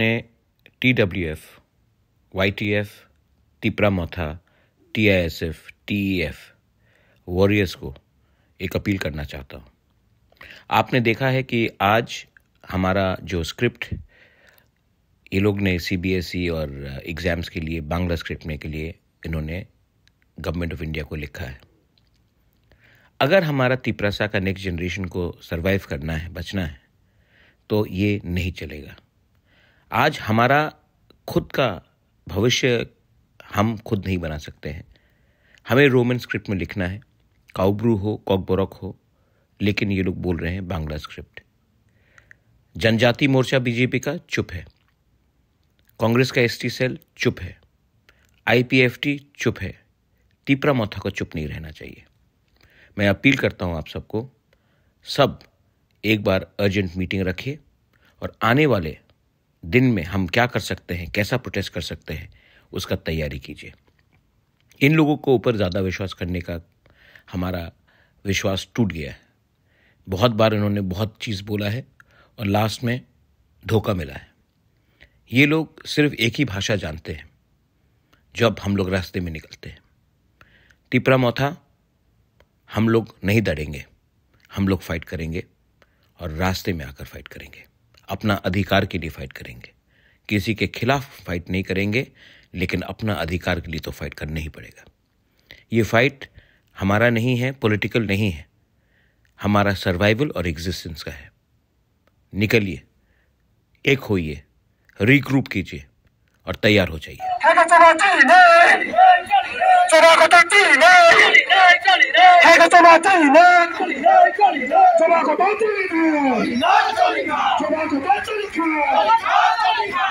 ने T W F Y T F Tipra Motha T I S F T E F warriors को एक appeal करना चाहता हूँ आपने देखा है कि आज हमारा जो स्क्रिप्ट ये लोग ने सी बी एस ई और एग्ज़ाम्स के लिए बांग्ला स्क्रिप्ट में के लिए इन्होंने गवर्नमेंट ऑफ इंडिया को लिखा है अगर हमारा तिपरासा का नेक्स्ट जनरेशन को सरवाइव करना है बचना है तो ये नहीं चलेगा आज हमारा खुद का भविष्य हम खुद नहीं बना सकते हैं हमें रोमन स्क्रिप्ट में लिखना है काउब्रू हो कॉकबोरक हो लेकिन ये लोग बोल रहे हैं बांग्ला स्क्रिप्ट जनजाति मोर्चा बीजेपी का चुप है कांग्रेस का एसटी सेल चुप है आईपीएफटी चुप है तीपरा मोथा को चुप नहीं रहना चाहिए मैं अपील करता हूँ आप सबको सब एक बार अर्जेंट मीटिंग रखिए और आने वाले दिन में हम क्या कर सकते हैं कैसा प्रोटेस्ट कर सकते हैं उसका तैयारी कीजिए इन लोगों को ऊपर ज़्यादा विश्वास करने का हमारा विश्वास टूट गया है बहुत बार इन्होंने बहुत चीज़ बोला है और लास्ट में धोखा मिला है ये लोग सिर्फ एक ही भाषा जानते हैं जब हम लोग रास्ते में निकलते हैं टिपरा मोथा हम लोग नहीं दड़ेंगे हम लोग फाइट करेंगे और रास्ते में आकर फाइट करेंगे अपना अधिकार के लिए फाइट करेंगे किसी के खिलाफ फाइट नहीं करेंगे लेकिन अपना अधिकार के लिए तो फाइट करना ही पड़ेगा ये फाइट हमारा नहीं है पॉलिटिकल नहीं है हमारा सर्वाइवल और एग्जिस्टेंस का है निकलिए एक होइए रिक्रूप कीजिए और तैयार हो जाइए Tobacco battery, tobacco battery, tobacco battery, tobacco battery.